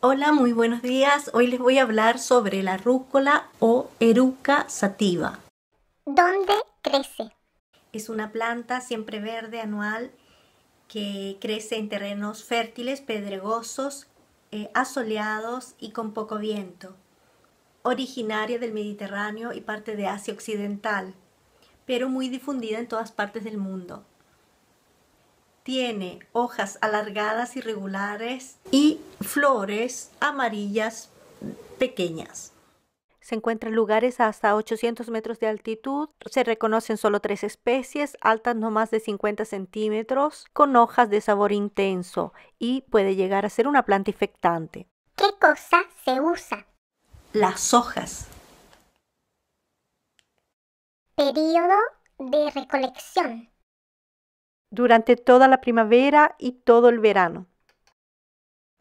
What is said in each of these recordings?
Hola, muy buenos días. Hoy les voy a hablar sobre la rúcula o eruca sativa. ¿Dónde crece? Es una planta siempre verde anual que crece en terrenos fértiles, pedregosos, eh, asoleados y con poco viento. Originaria del Mediterráneo y parte de Asia Occidental, pero muy difundida en todas partes del mundo. Tiene hojas alargadas, irregulares y flores amarillas pequeñas. Se encuentra en lugares hasta 800 metros de altitud. Se reconocen solo tres especies, altas no más de 50 centímetros, con hojas de sabor intenso y puede llegar a ser una planta infectante. ¿Qué cosa se usa? Las hojas. Período de recolección durante toda la primavera y todo el verano.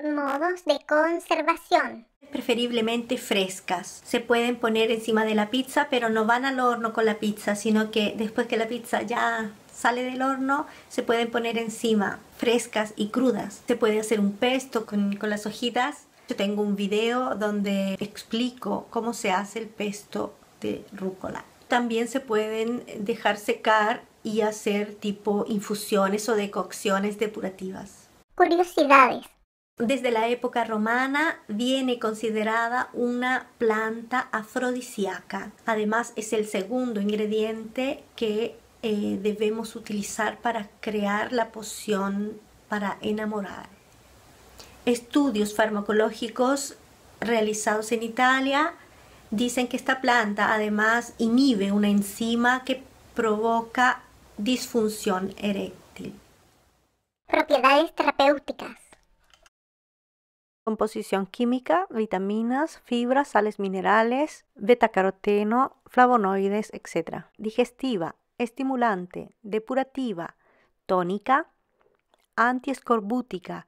Modos de conservación. Preferiblemente frescas. Se pueden poner encima de la pizza, pero no van al horno con la pizza, sino que después que la pizza ya sale del horno, se pueden poner encima frescas y crudas. Se puede hacer un pesto con, las hojitas. Yo tengo un video donde explico cómo se hace el pesto de rúcola. También se pueden dejar secar y hacer tipo infusiones o decocciones depurativas. Curiosidades. Desde la época romana viene considerada una planta afrodisíaca. Además es el segundo ingrediente que eh, debemos utilizar para crear la poción para enamorar. Estudios farmacológicos realizados en Italia dicen que esta planta además inhibe una enzima que provoca disfunción eréctil. Propiedades terapéuticas. Composición química, vitaminas, fibras, sales minerales, betacaroteno, flavonoides, etc. Digestiva, estimulante, depurativa, tónica, antiescorbútica,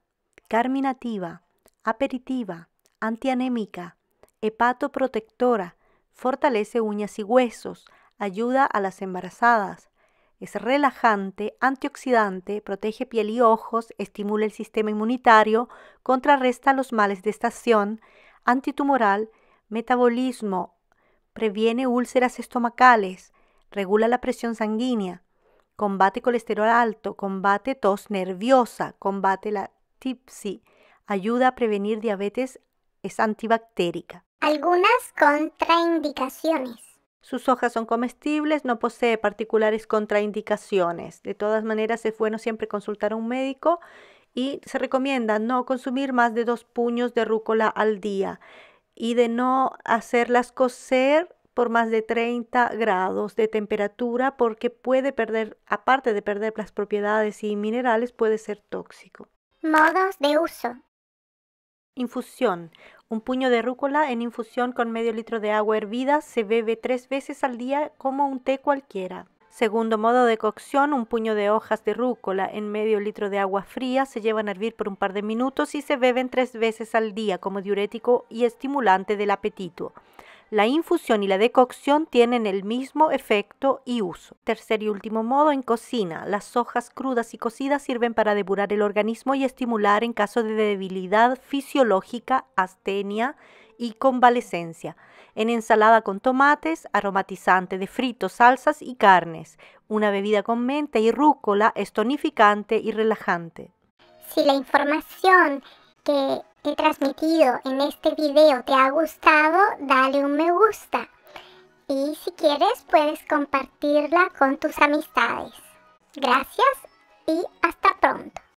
carminativa, aperitiva, antianémica, hepatoprotectora, fortalece uñas y huesos, ayuda a las embarazadas, es relajante, antioxidante, protege piel y ojos, estimula el sistema inmunitario, contrarresta los males de estación, antitumoral, metabolismo, previene úlceras estomacales, regula la presión sanguínea, combate colesterol alto, combate tos nerviosa, combate la tipsy, ayuda a prevenir diabetes, es antibactérica. Algunas contraindicaciones. Sus hojas son comestibles, no posee particulares contraindicaciones. De todas maneras, es bueno siempre consultar a un médico y se recomienda no consumir más de dos puños de rúcula al día y de no hacerlas cocer por más de 30 grados de temperatura porque puede perder, aparte de perder las propiedades y minerales, puede ser tóxico. Modos de uso. Infusión. Un puño de rúcula en infusión con medio litro de agua hervida se bebe tres veces al día como un té cualquiera. Segundo modo de cocción, un puño de hojas de rúcula en medio litro de agua fría se llevan a hervir por un par de minutos y se beben tres veces al día como diurético y estimulante del apetito la infusión y la decocción tienen el mismo efecto y uso. Tercer y último modo, en cocina. Las hojas crudas y cocidas sirven para depurar el organismo y estimular en caso de debilidad fisiológica, astenia y convalescencia. En ensalada con tomates, aromatizante de fritos, salsas y carnes. Una bebida con menta y rúcula es tonificante y relajante. Si la información que transmitido en este video te ha gustado, dale un me gusta. Y si quieres puedes compartirla con tus amistades. Gracias y hasta pronto.